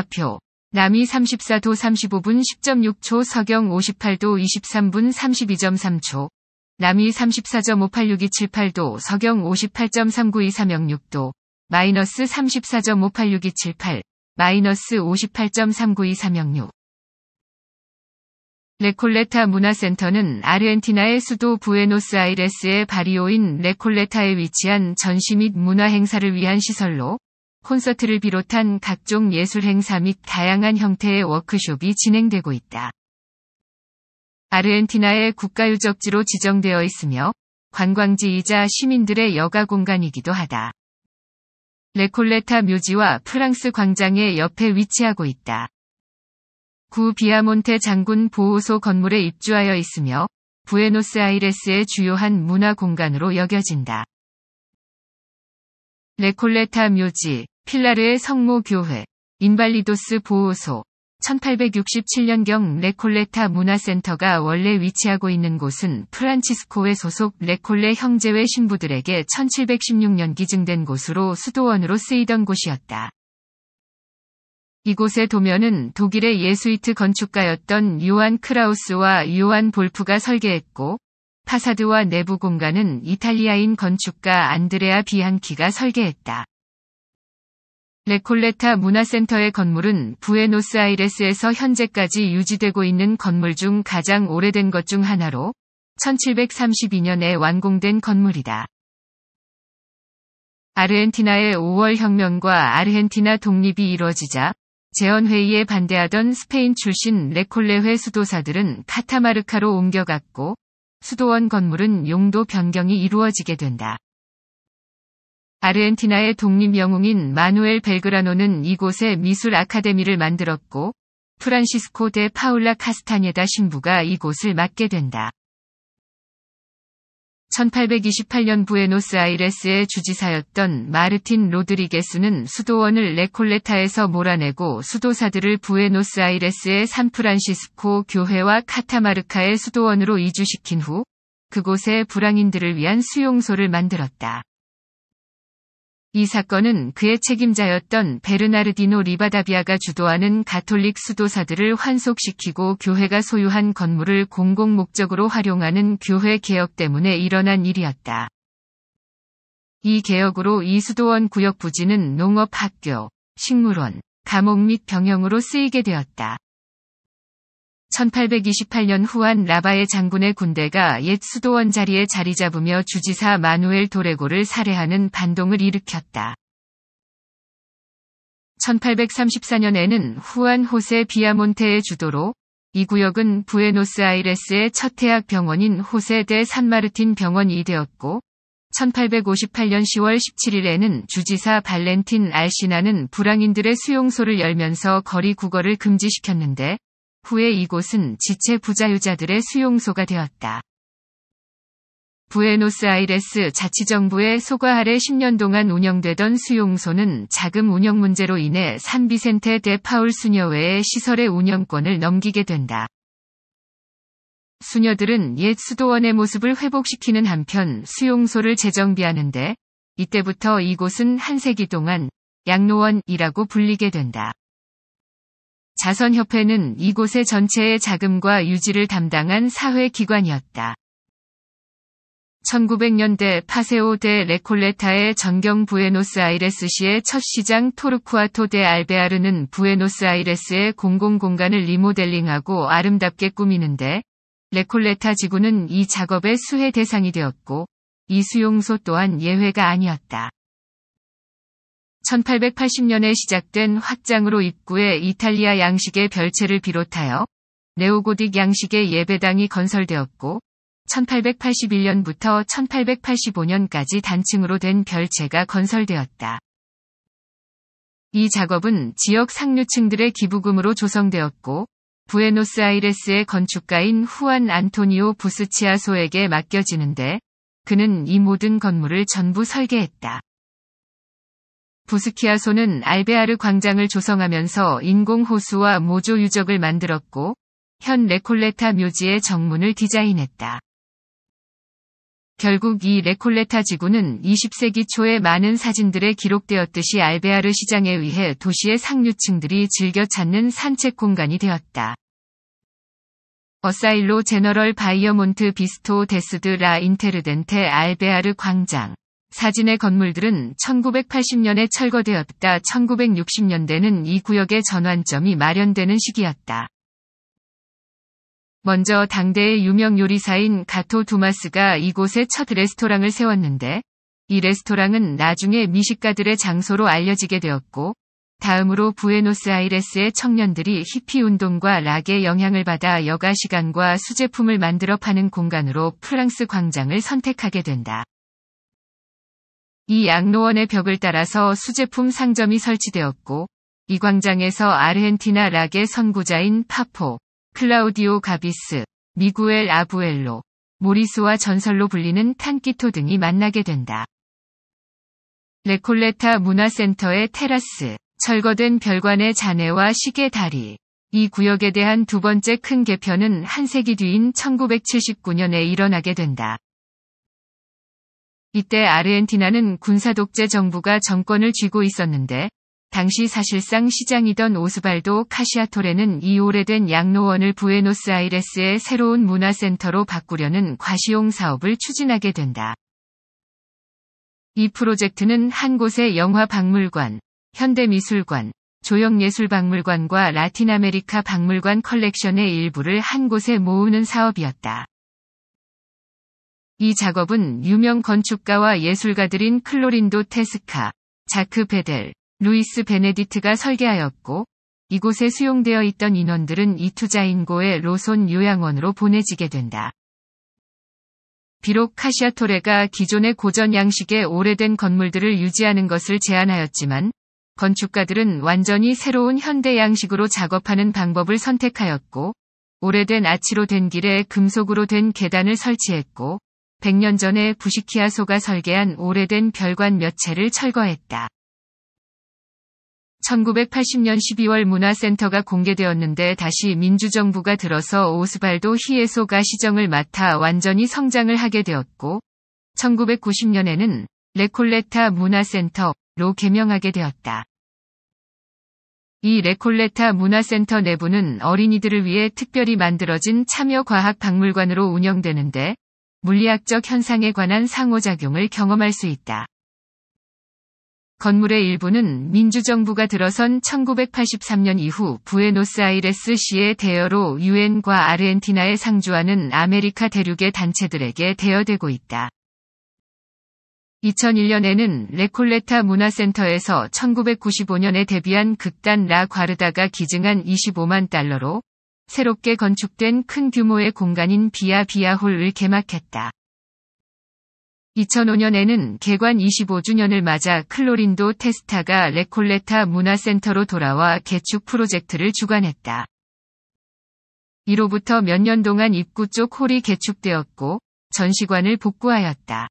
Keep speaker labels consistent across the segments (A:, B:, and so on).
A: 34표, 남이 34도 35분 10.6초 서경 58도 23분 32.3초, 남이 34.586278도 서경 58.392306도, 마이너스 34.586278, 마이너스 58.392306. 레콜레타 문화센터는 아르헨티나의 수도 부에노스아이레스의 바리오인 레콜레타에 위치한 전시 및 문화 행사를 위한 시설로 콘서트를 비롯한 각종 예술 행사 및 다양한 형태의 워크숍이 진행되고 있다. 아르헨티나의 국가유적지로 지정되어 있으며 관광지이자 시민들의 여가 공간이기도 하다. 레콜레타 묘지와 프랑스 광장의 옆에 위치하고 있다. 구 비아몬테 장군 보호소 건물에 입주하여 있으며 부에노스아이레스의 주요한 문화 공간으로 여겨진다. 레콜레타 묘지, 필라르의 성모교회, 인발리도스 보호소, 1867년경 레콜레타 문화센터가 원래 위치하고 있는 곳은 프란치스코의 소속 레콜레 형제회 신부들에게 1716년 기증된 곳으로 수도원으로 쓰이던 곳이었다. 이곳의 도면은 독일의 예수이트 건축가였던 요한 크라우스와 요한 볼프가 설계했고, 파사드와 내부 공간은 이탈리아인 건축가 안드레아 비안키가 설계했다. 레콜레타 문화센터의 건물은 부에노스아이레스에서 현재까지 유지되고 있는 건물 중 가장 오래된 것 중 하나로 1732년에 완공된 건물이다. 아르헨티나의 5월 혁명과 아르헨티나 독립이 이뤄지자 재헌회의에 반대하던 스페인 출신 레콜레회 수도사들은 카타마르카로 옮겨갔고 수도원 건물은 용도 변경이 이루어지게 된다. 아르헨티나의 독립 영웅인 마누엘 벨그라노는 이곳에 미술 아카데미를 만들었고 프란시스코 데 파울라 카스타니에다 신부가 이곳을 맡게 된다. 1828년 부에노스아이레스의 주지사였던 마르틴 로드리게스는 수도원을 레콜레타에서 몰아내고 수도사들을 부에노스아이레스의 산프란시스코 교회와 카타마르카의 수도원으로 이주시킨 후 그곳에 불황인들을 위한 수용소를 만들었다. 이 사건은 그의 책임자였던 베르나르디노 리바다비아가 주도하는 가톨릭 수도사들을 환속시키고 교회가 소유한 건물을 공공 목적으로 활용하는 교회 개혁 때문에 일어난 일이었다. 이 개혁으로 이 수도원 구역 부지는 농업 학교, 식물원, 감옥 및 병영으로 쓰이게 되었다. 1828년 후한 라바의 장군의 군대가 옛 수도원 자리에 자리 잡으며 주지사 마누엘 도레고를 살해하는 반동을 일으켰다. 1834년에는 후안 호세 비아몬테의 주도로 이 구역은 부에노스아이레스의 첫 대학 병원인 호세 대 산마르틴 병원이 되었고 1858년 10월 17일에는 주지사 발렌틴 알시나는 불황인들의 수용소를 열면서 거리 국어를 금지시켰는데 후에 이곳은 지체 부자유자들의 수용소가 되었다. 부에노스아이레스 자치정부의 소가 아래 10년 동안 운영되던 수용소는 자금 운영 문제로 인해 산비센테 데 파울 수녀회의 시설의 운영권을 넘기게 된다. 수녀들은 옛 수도원의 모습을 회복시키는 한편 수용소를 재정비하는데 이때부터 이곳은 한 세기 동안 양로원이라고 불리게 된다. 자선협회는 이곳의 전체의 자금과 유지를 담당한 사회기관이었다. 1900년대 파세오 대 레콜레타의 전경 부에노스아이레스시의 첫 시장 토르쿠아토 대 알베아르는 부에노스아이레스의 공공공간을 리모델링하고 아름답게 꾸미는데 레콜레타 지구는 이 작업의 수혜 대상이 되었고 이수용소 또한 예외가 아니었다. 1880년에 시작된 확장으로 입구에 이탈리아 양식의 별채를 비롯하여 네오고딕 양식의 예배당이 건설되었고 1881년부터 1885년까지 단층으로 된 별채가 건설되었다. 이 작업은 지역 상류층들의 기부금으로 조성되었고 부에노스아이레스의 건축가인 후안 안토니오 부스치아소에게 맡겨지는데 그는 이 모든 건물을 전부 설계했다. 부스키아소는 알베아르 광장을 조성하면서 인공호수와 모조 유적을 만들었고 현 레콜레타 묘지의 정문을 디자인했다. 결국 이 레콜레타 지구는 20세기 초에 많은 사진들에 기록되었듯이 알베아르 시장에 의해 도시의 상류층들이 즐겨 찾는 산책 공간이 되었다. 어사일로 제너럴 바이어몬트 비스토 데스드 라 인테르덴테 알베아르 광장 사진의 건물들은 1980년에 철거되었다 1960년대는 이 구역의 전환점이 마련되는 시기였다. 먼저 당대의 유명 요리사인 가토 두마스가 이곳에 첫 레스토랑을 세웠는데 이 레스토랑은 나중에 미식가들의 장소로 알려지게 되었고 다음으로 부에노스아이레스의 청년들이 히피 운동과 락의 영향을 받아 여가 시간과 수제품을 만들어 파는 공간으로 프랑스 광장을 선택하게 된다. 이 양로원의 벽을 따라서 수제품 상점이 설치되었고 이 광장에서 아르헨티나 락의 선구자인 파포, 클라우디오 가비스, 미구엘 아부엘로, 모리스와 전설로 불리는 탄키토 등이 만나게 된다. 레콜레타 문화센터의 테라스, 철거된 별관의 잔해와 시계 다리. 이 구역에 대한 두 번째 큰 개편은 한 세기 뒤인 1979년에 일어나게 된다. 이때 아르헨티나는 군사독재 정부가 정권을 쥐고 있었는데 당시 사실상 시장이던 오스발도 카시아토레는 이 오래된 양로원을 부에노스아이레스의 새로운 문화센터로 바꾸려는 과시용 사업을 추진하게 된다. 이 프로젝트는 한 곳의 영화 박물관, 현대미술관, 조형예술박물관과 라틴아메리카 박물관 컬렉션의 일부를 한 곳에 모으는 사업이었다. 이 작업은 유명 건축가와 예술가들인 클로린도 테스카, 자크 베델, 루이스 베네디트가 설계하였고 이곳에 수용되어 있던 인원들은 이투자인고의 로손 요양원으로 보내지게 된다. 비록 카시아토레가 기존의 고전 양식의 오래된 건물들을 유지하는 것을 제안하였지만 건축가들은 완전히 새로운 현대 양식으로 작업하는 방법을 선택하였고 오래된 아치로 된 길에 금속으로 된 계단을 설치했고 100년 전에 부시키아소가 설계한 오래된 별관 몇 채를 철거했다. 1980년 12월 문화센터가 공개되었는데 다시 민주정부가 들어서 오스발도 히에소가 시정을 맡아 완전히 성장을 하게 되었고, 1990년에는 레콜레타 문화센터로 개명하게 되었다. 이 레콜레타 문화센터 내부는 어린이들을 위해 특별히 만들어진 참여과학 박물관으로 운영되는데 물리학적 현상에 관한 상호작용을 경험할 수 있다. 건물의 일부는 민주정부가 들어선 1983년 이후 부에노스아이레스시의 대여로 유엔과 아르헨티나에 상주하는 아메리카 대륙의 단체들에게 대여되고 있다. 2001년에는 레콜레타 문화센터에서 1995년에 데뷔한 극단 라 과르다가 기증한 25만 달러로 새롭게 건축된 큰 규모의 공간인 비아비아홀을 개막했다. 2005년에는 개관 25주년을 맞아 클로린도 테스타가 레콜레타 문화센터로 돌아와 개축 프로젝트를 주관했다. 이로부터 몇 년 동안 입구 쪽 홀이 개축되었고 전시관을 복구하였다.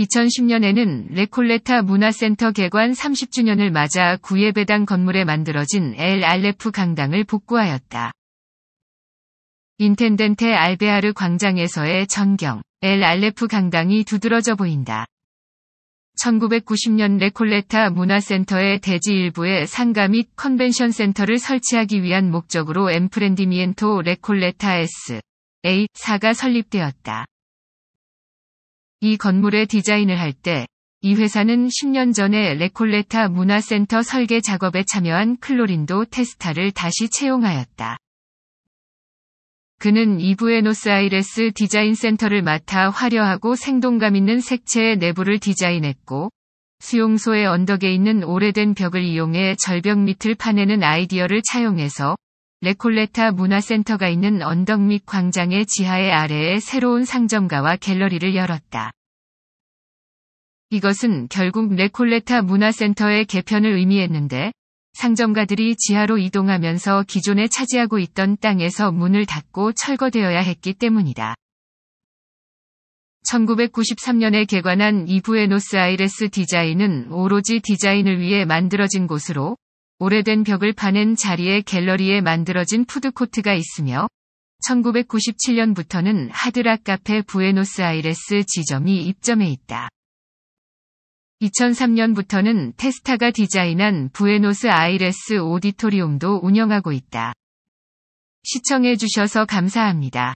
A: 2010년에는 레콜레타 문화센터 개관 30주년을 맞아 구예배당 건물에 만들어진 엘 알레프 강당을 복구하였다. 인텐덴테 알베하르 광장에서의 전경, 엘 알레프 강당이 두드러져 보인다. 1990년 레콜레타 문화센터의 대지 일부에 상가 및 컨벤션 센터를 설치하기 위한 목적으로 엠프렌디미엔토 레콜레타 S. A. 4가 설립되었다. 이 건물의 디자인을 할 때 이 회사는 10년 전에 레콜레타 문화센터 설계 작업에 참여한 클로린도 테스타를 다시 채용하였다. 그는 이부에노스아이레스 디자인 센터를 맡아 화려하고 생동감 있는 색채의 내부를 디자인했고 수용소의 언덕에 있는 오래된 벽을 이용해 절벽 밑을 파내는 아이디어를 차용해서 레콜레타 문화센터가 있는 언덕 및 광장의 지하의 아래에 새로운 상점가와 갤러리를 열었다. 이것은 결국 레콜레타 문화센터의 개편을 의미했는데 상점가들이 지하로 이동하면서 기존에 차지하고 있던 땅에서 문을 닫고 철거되어야 했기 때문이다. 1993년에 개관한 이부에노스아이레스 디자인은 오로지 디자인을 위해 만들어진 곳으로 오래된 벽을 파는 자리에 갤러리에 만들어진 푸드코트가 있으며 1997년부터는 하드락 카페 부에노스아이레스 지점이 입점해 있다. 2003년부터는 테스타가 디자인한 부에노스 아이레스 오디토리움도 운영하고 있다. 시청해 주셔서 감사합니다.